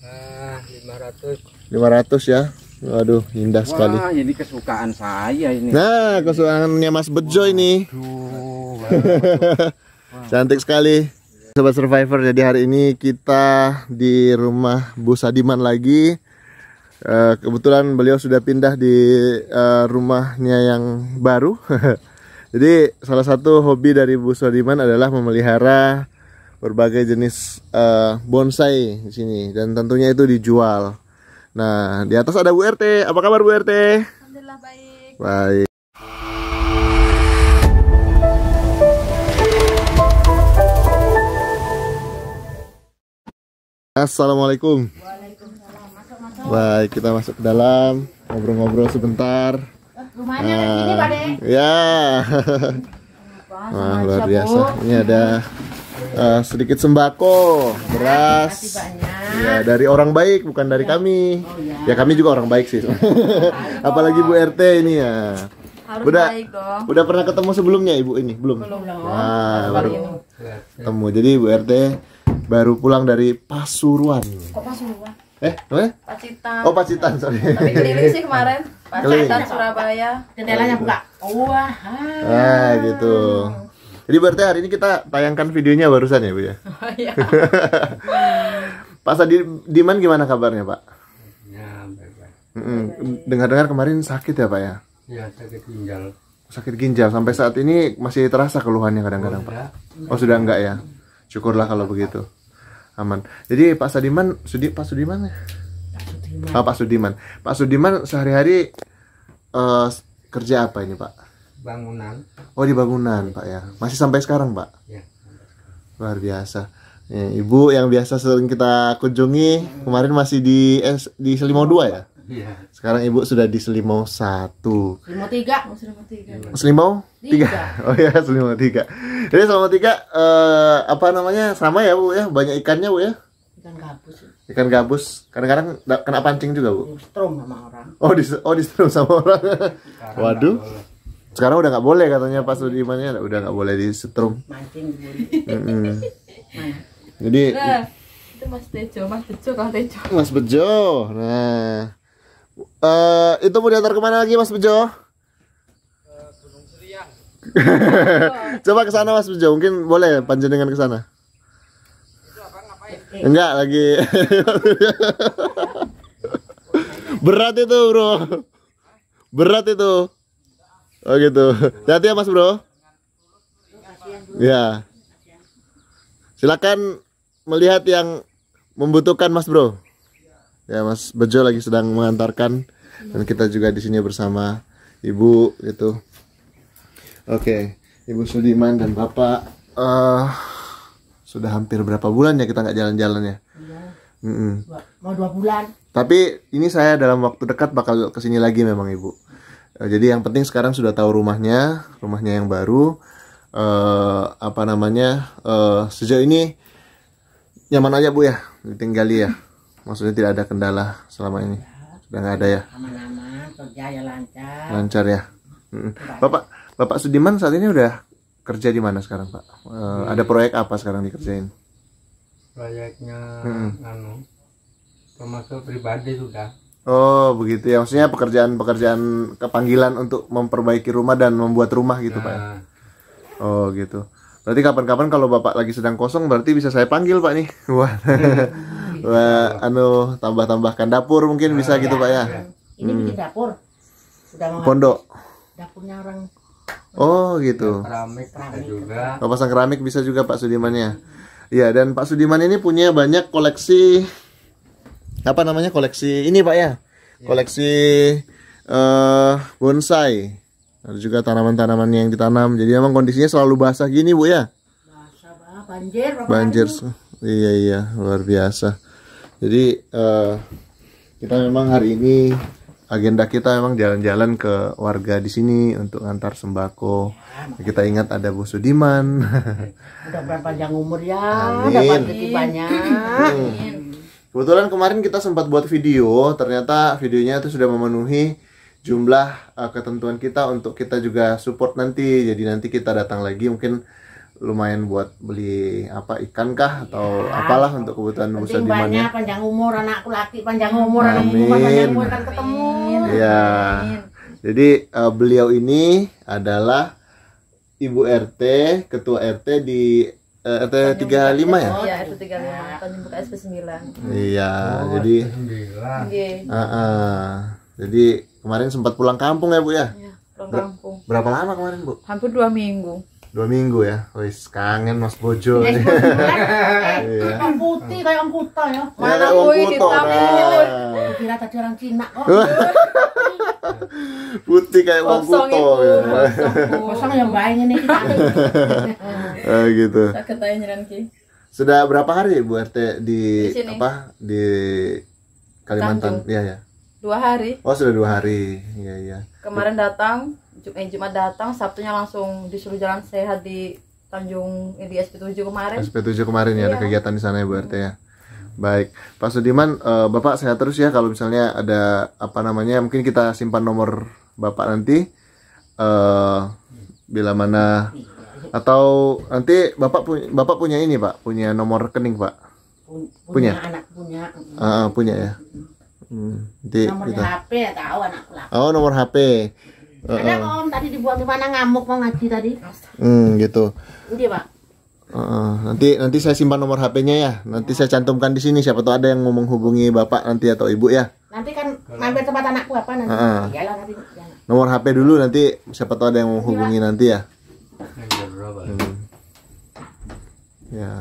500. Ah, 500 ya. Waduh, indah Wah, sekali. Wah, ini kesukaan saya ini. Nah, kesukaannya Mas Bejo ini. Cantik sekali. Sobat Survivor, jadi hari ini kita di rumah Bu Sadiman lagi. Eh, kebetulan beliau sudah pindah di eh, rumahnya yang baru. jadi salah satu hobi dari Bu Sadiman adalah memelihara berbagai jenis uh, bonsai di sini dan tentunya itu dijual. Nah, di atas ada Bu RT. Apa kabar Bu RT? Alhamdulillah baik. Baik. Assalamualaikum. Waalaikumsalam. Baik, kita masuk ke dalam ngobrol-ngobrol sebentar. Rumahnya nah, di sini, Pak ah, Ya. Wah, luar biasa. Ini ada uh, sedikit sembako beras ya dari orang baik bukan dari ya. kami oh, ya. ya kami juga orang baik sih apalagi Bu RT ini ya harus udah baik udah pernah ketemu sebelumnya ibu ini belum belum nah, baru ketemu jadi Bu RT baru pulang dari Pasuruan kok Pasuruan Eh, apa? Pacitan. Oh, Pacitan, sorry. Tapi keliling sih kemarin. Pacitan Surabaya. Jendelanya buka. Wah. Oh, ah, gitu. Jadi berarti hari ini kita tayangkan videonya barusan ya, Bu ya. Oh, iya. Pak Sadi Diman gimana kabarnya, Pak? Ya, baik-baik. Dengar-dengar kemarin sakit ya, Pak ya? Ya, sakit ginjal. Sakit ginjal sampai saat ini masih terasa keluhannya kadang-kadang, oh, Pak. Oh, sudah enggak ya? Syukurlah kalau begitu. Aman. Jadi Pak Sadiman, Sudi Pak Sudiman ya? Pak Sudiman. Oh, Pak Sudiman. Pak Sudiman sehari-hari uh, kerja apa ini, Pak? bangunan. Oh di bangunan ya. Pak ya. Masih sampai sekarang Pak. Ya. Luar biasa. Ya, Ibu yang biasa sering kita kunjungi kemarin masih di eh, di Selimau dua ya. Iya. Sekarang Ibu sudah di Selimau 1. Selimau 3, Selimau 3. Selimau tiga. Oh ya, Selimau tiga Jadi Selimau tiga eh, apa namanya? Sama ya, Bu ya. Banyak ikannya, Bu ya. Ikan gabus. Ikan gabus. Kadang-kadang kena pancing juga, Bu. Di strom sama orang. Oh, di oh di strom sama orang. Waduh sekarang udah nggak boleh katanya pas di mana udah nggak boleh di setrum jadi itu mas Tejo mas Bejo kalau Tejo mas Bejo nah uh, itu mau diantar kemana lagi mas Bejo Coba ke sana Mas Bejo, mungkin boleh panjenengan ke sana. Enggak lagi. Berat itu, Bro. Berat itu. Oh gitu. Hati ya Mas Bro. Ya. Silakan melihat yang membutuhkan Mas Bro. Ya Mas Bejo lagi sedang mengantarkan dan kita juga di sini bersama Ibu gitu. Oke, Ibu Sudiman dan Bapak uh, sudah hampir berapa bulan ya kita nggak jalan-jalan ya? Mm -mm. Mau dua bulan. Tapi ini saya dalam waktu dekat bakal kesini lagi memang Ibu Eh, jadi yang penting sekarang sudah tahu rumahnya rumahnya yang baru Uh, apa namanya Uh, sejauh ini nyaman aja bu ya ditinggali ya maksudnya tidak ada kendala selama ini sudah nggak ada ya aman-aman kerja ya lancar lancar ya bapak bapak Sudiman saat ini udah kerja di mana sekarang pak Uh, ada proyek apa sekarang dikerjain proyeknya hmm. anu pribadi sudah Oh begitu ya, maksudnya pekerjaan-pekerjaan kepanggilan untuk memperbaiki rumah dan membuat rumah gitu ya? nah. pak. Oh gitu. Berarti kapan-kapan kalau bapak lagi sedang kosong berarti bisa saya panggil pak nih. Wah, hmm. wah, anu tambah-tambahkan dapur mungkin bisa ah, gitu pak ya. Iya. Ini hmm. bikin dapur. Sudah mau Pondok. Dapurnya orang. Oh gitu. Keramik juga. Oh, pasang keramik bisa juga pak Sudimannya. Ya iya, dan Pak Sudiman ini punya banyak koleksi apa namanya koleksi ini pak ya, iya. koleksi uh, bonsai ada juga tanaman-tanaman yang ditanam jadi emang kondisinya selalu basah gini bu ya basah banjir banjir iya iya luar biasa jadi uh, kita memang hari ini agenda kita memang jalan-jalan ke warga di sini untuk antar sembako ya, kita ingat ada Bu Sudiman udah berapa panjang umur ya Amin. dapat banyak hmm. Amin. Kebetulan kemarin kita sempat buat video, ternyata videonya itu sudah memenuhi jumlah uh, ketentuan kita untuk kita juga support nanti. Jadi nanti kita datang lagi mungkin lumayan buat beli apa ikan kah atau ya. apalah untuk kebutuhan Musa di mana. panjang umur anakku laki panjang umur anak panjang umur kan ketemu. Iya. Jadi uh, beliau ini adalah Ibu RT, Ketua RT di RT eh, ya? iya, tiga lima ya? Iya RT tiga tanjung buka SP sembilan. Iya oh, jadi. Sembilan. Uh, uh, jadi kemarin sempat pulang kampung ya bu ya? Iya pulang Ber kampung. Berapa lama kemarin bu? Hampir dua minggu. Dua minggu ya, wis kangen Mas Bojo. Iya. iya. eh, orang putih kayak orang ya. Mana ya, kuy di Kira tadi orang Cina kok. putih kayak uang kuto ya. Kosong yang banyak nih. eh gitu. Sudah berapa hari Bu RT di, di apa di Kalimantan? Iya ya. Dua hari. Oh sudah dua hari, ya ya Kemarin datang, jumat eh, Jumat datang, Sabtunya langsung disuruh jalan sehat di Tanjung eh, di SP7 kemarin. SP7 kemarin ya, iya. ada kegiatan di sana ya Bu RT ya. Hmm Baik, Pak Sudiman, uh, Bapak sehat terus ya kalau misalnya ada apa namanya, mungkin kita simpan nomor Bapak nanti uh, bila mana atau nanti Bapak punya Bapak punya ini Pak, punya nomor rekening Pak. Punya, punya? anak punya. Uh, punya ya. Hmm, nanti nomor kita. HP ya tahu anakku lah. Oh, nomor HP. Ada uh, eh, Om tadi dibuang di mana ngamuk mau ngaji tadi. Hmm, gitu. Ini Pak. Uh, nanti nanti saya simpan nomor HP-nya ya. Nanti ya. saya cantumkan di sini siapa tahu ada yang mau menghubungi Bapak nanti atau Ibu ya. Nanti kan mampir tempat anakku apa nanti. Uh, Yalah, nanti ya. Nomor HP dulu nanti siapa tahu ada yang mau hubungi ya. nanti ya. Iya. Hmm. Ya.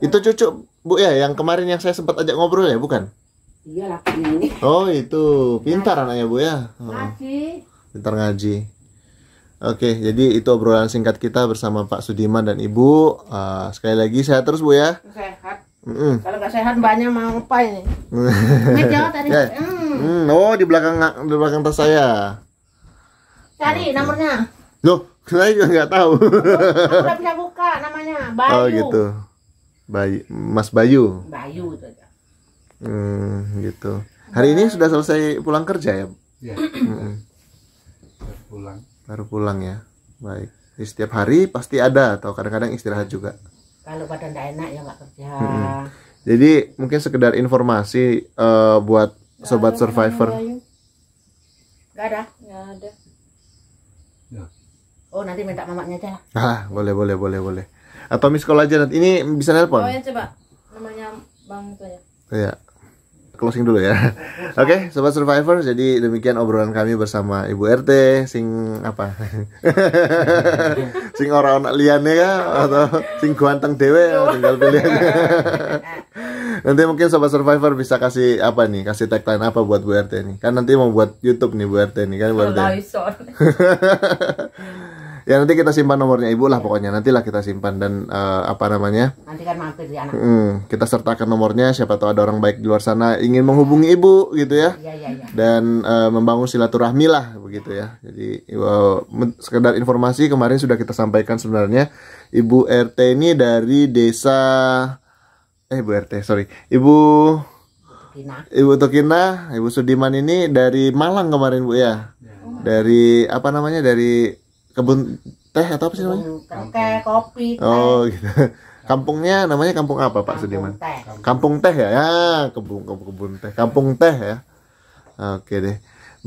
Itu cucu Bu ya yang kemarin yang saya sempat ajak ngobrol ya, bukan? Iya ini. Oh, itu. Pintar anaknya Bu ya. Uh. Pintar ngaji. Oke, jadi itu obrolan singkat kita bersama Pak Sudiman dan Ibu. Uh, sekali lagi sehat terus Bu ya. Sehat. Mm -mm. Kalau nggak sehat banyak mau apa ini? ini tadi. Ya. Mm. Mm. Oh di belakang di belakang tas saya. Cari okay. nomornya. Loh, saya juga nggak tahu. Aku udah bisa buka namanya. Bayu. Oh gitu. Bayu, Mas Bayu. Bayu itu aja. Hmm, gitu. Hari ini nah. sudah selesai pulang kerja ya? Ya. Yeah baru pulang ya baik di setiap hari pasti ada atau kadang-kadang istirahat juga kalau badan tidak enak ya nggak kerja hmm. jadi mungkin sekedar informasi uh, buat gak sobat ada, survivor nggak ada nggak ada ya. oh nanti minta mamanya aja lah ah boleh boleh boleh boleh atau miss call aja nanti ini bisa nelpon oh ya coba namanya bang itu ya iya closing dulu ya. Oke, okay, sobat survivor, jadi demikian obrolan kami bersama Ibu RT sing apa? sing orang anak liane ya atau sing ganteng dhewe ya, tinggal pilih. nanti mungkin sobat survivor bisa kasih apa nih, kasih tagline apa buat Bu RT nih. Kan nanti mau buat YouTube nih Bu RT nih kan buat RT ya nanti kita simpan nomornya ibu lah pokoknya nantilah kita simpan dan uh, apa namanya nanti kan mampir di anak hmm, kita sertakan nomornya siapa tahu ada orang baik di luar sana ingin menghubungi ibu gitu ya, ya, ya, ya. dan uh, membangun silaturahmi lah begitu ya jadi uh, sekedar informasi kemarin sudah kita sampaikan sebenarnya ibu rt ini dari desa eh ibu rt sorry ibu Ibu Tokina, Ibu Sudiman ini dari Malang kemarin Bu ya. ya. Dari apa namanya? Dari kebun teh atau apa sih namanya? Teh kopi. Teh. Oh gitu. Kampungnya namanya kampung apa Pak kampung Teh. Kampung teh ya, ya kebun kebun, kebun teh, kampung teh ya. Oke deh,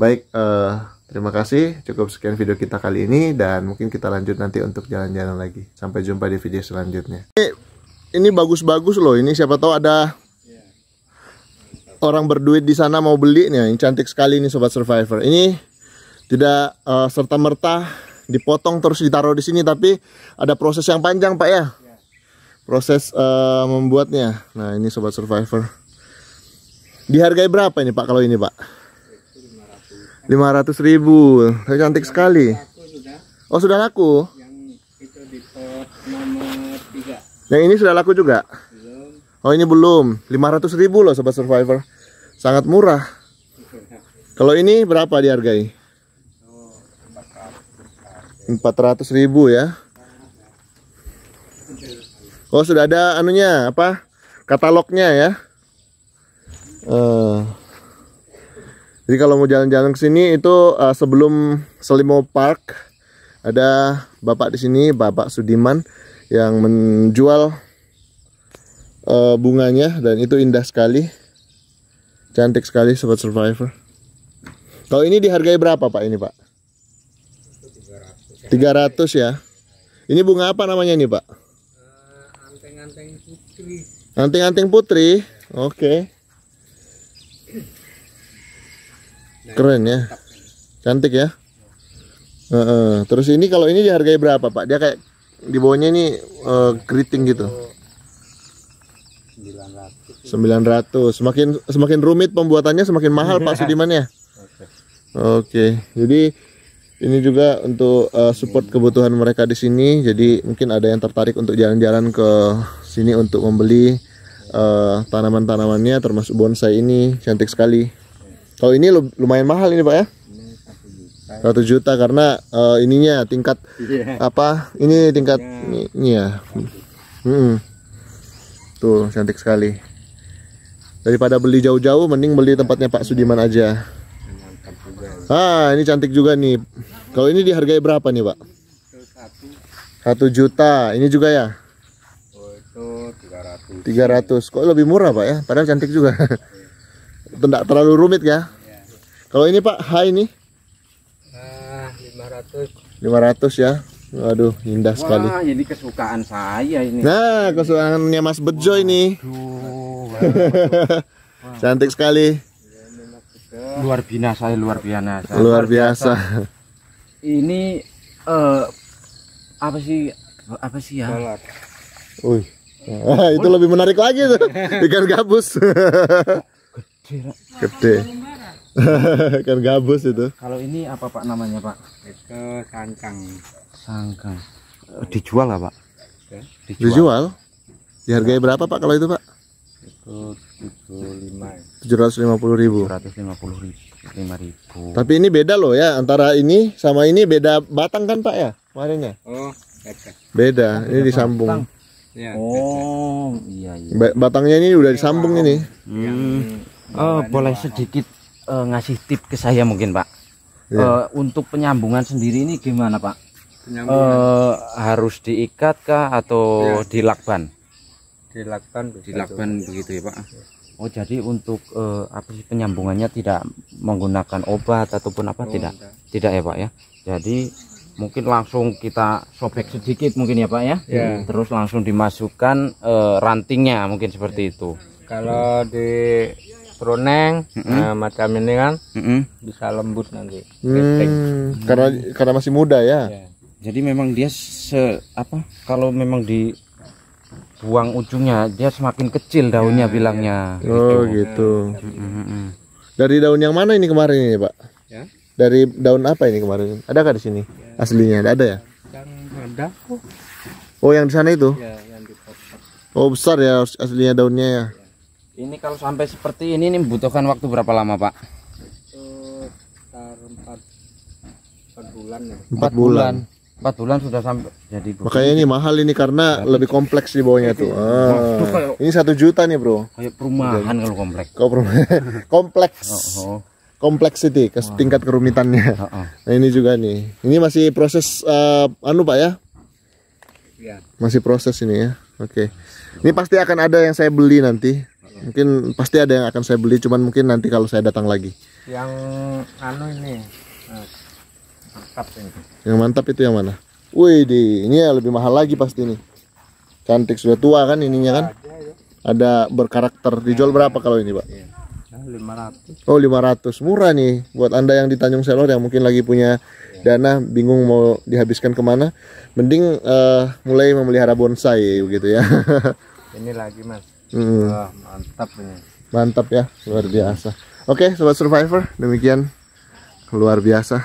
baik. Uh, terima kasih, cukup sekian video kita kali ini dan mungkin kita lanjut nanti untuk jalan-jalan lagi. Sampai jumpa di video selanjutnya. Ini, ini bagus-bagus loh, ini siapa tahu ada orang berduit di sana mau beli nih, yang cantik sekali ini sobat survivor. Ini tidak uh, eh, serta merta dipotong terus ditaruh di sini tapi ada proses yang panjang pak ya proses uh, membuatnya nah ini sobat survivor dihargai berapa ini pak kalau ini pak 500 ribu tapi cantik sekali oh sudah laku yang ini sudah laku juga oh ini belum 500 ribu loh sobat survivor sangat murah kalau ini berapa dihargai 400 ribu ya Oh sudah ada anunya apa katalognya ya uh, Jadi kalau mau jalan-jalan ke sini itu uh, sebelum Selimo Park ada bapak di sini Bapak Sudiman yang menjual uh, bunganya dan itu indah sekali cantik sekali sobat survivor kalau ini dihargai berapa pak ini pak 300 ya. Ini bunga apa namanya ini, Pak? Eh, Anting-anting putri. Anteng-anteng putri. Oke. Keren ya. Cantik ya. Terus ini kalau ini dihargai berapa, Pak? Dia kayak di bawahnya ini uh, keriting gitu. 900. 900. Semakin semakin rumit pembuatannya semakin mahal Pak Sudiman ya. Oke. Oke. Okay. Jadi ini juga untuk uh, support kebutuhan mereka di sini. Jadi mungkin ada yang tertarik untuk jalan-jalan ke sini untuk membeli uh, tanaman-tanamannya termasuk bonsai ini cantik sekali. Kalau ini lumayan mahal ini Pak ya? Satu juta karena uh, ininya tingkat yeah. apa? Ini tingkat yeah. ini ya. Mm Tuh cantik sekali. Daripada beli jauh-jauh mending beli tempatnya Pak Sudiman aja. Ah, ini cantik juga nih. Kalau ini dihargai berapa nih, Pak? Satu juta. Ini juga ya? Tiga ratus. 300. 300. Kok lebih murah, Pak ya? Padahal cantik juga. Tidak terlalu rumit ya. Kalau ini, Pak, H ini? ratus. Lima ratus ya. Waduh, indah sekali. Wah, ini kesukaan saya ini. Nah, kesukaannya Mas Bejo ini. Cantik sekali luar biasa luar biasa luar biasa ini uh, apa sih apa sih ya Uy. itu lebih menarik lagi tuh ikan gabus gede gede ikan gabus itu kalau ini apa pak namanya pak itu sangkang sangkang eh. dijual lah pak eh? dijual, dijual? dihargai berapa pak kalau itu pak 750 ribu 750 ribu, 5 ribu tapi ini beda loh ya antara ini sama ini beda batang kan pak ya kemarinnya oh beda beda nah, ini disambung batang. Iya. oh iya, iya batangnya ini udah disambung ini hmm. Iya. oh, iya. boleh sedikit uh, ngasih tip ke saya mungkin pak ya. uh, untuk penyambungan sendiri ini gimana pak penyambungan. Uh, harus diikat kah atau ya. dilakban dilakukan begitu. dilakukan begitu ya Pak. Iya. Oh jadi untuk eh, apa sih penyambungannya tidak menggunakan obat ataupun apa oh, tidak? Enggak. Tidak ya Pak ya. Jadi mungkin langsung kita sobek sedikit mungkin ya Pak ya. Yeah. Terus langsung dimasukkan eh, rantingnya mungkin seperti yeah. itu. Kalau di Runeng, mm -hmm. nah, eh, macam ini kan mm -hmm. bisa lembut nanti. Hmm, karena karena masih muda ya. Yeah. Jadi memang dia se apa? Kalau memang di buang ujungnya dia semakin kecil daunnya ya, ya. bilangnya oh gitu, gitu. dari daun yang mana ini kemarin ini pak ya? dari daun apa ini kemarin ada nggak di sini ya, aslinya ada, ada ya yang ada kok oh yang di sana itu ya, yang oh besar ya aslinya daunnya ya, ini kalau sampai seperti ini ini membutuhkan waktu berapa lama pak sekitar empat empat bulan ya empat bulan, bulan. 4 bulan sudah sampai jadi bro. makanya ini mahal ini karena Berarti. lebih kompleks di bawahnya itu. tuh iya. ah. ini satu juta nih bro kayak perumahan kalau kompleks kalau perumahan kompleks oh, oh. ke tingkat kerumitannya nah ini juga nih ini masih proses uh, anu pak ya ya masih proses ini ya oke okay. ini pasti akan ada yang saya beli nanti mungkin pasti ada yang akan saya beli cuman mungkin nanti kalau saya datang lagi yang anu ini eh, yang mantap itu yang mana? Wih, di ini ya lebih mahal lagi pasti ini. Cantik sudah tua kan ininya kan? Ada ya. berkarakter. Dijual berapa kalau ini, Pak? 500. Iya. Nah, oh, 500. Murah nih buat Anda yang di Tanjung Selor yang mungkin lagi punya iya. dana bingung mau dihabiskan kemana mending uh, mulai memelihara bonsai begitu ya. ini lagi, Mas. Hmm. Oh, mantap ini. Mantap ya, luar biasa. Oke, okay, sobat survivor, demikian luar biasa